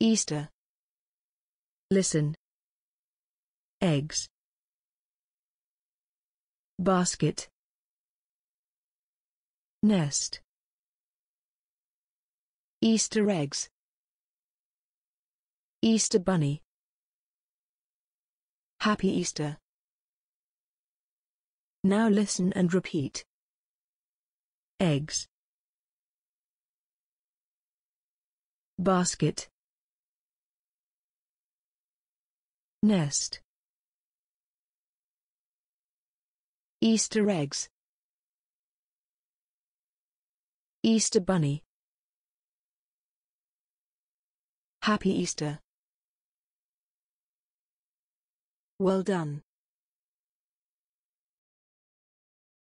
Easter. Listen. Eggs. Basket. Nest. Easter eggs. Easter bunny. Happy Easter. Now listen and repeat. Eggs. Basket. Nest. Easter eggs. Easter bunny. Happy Easter. Well done.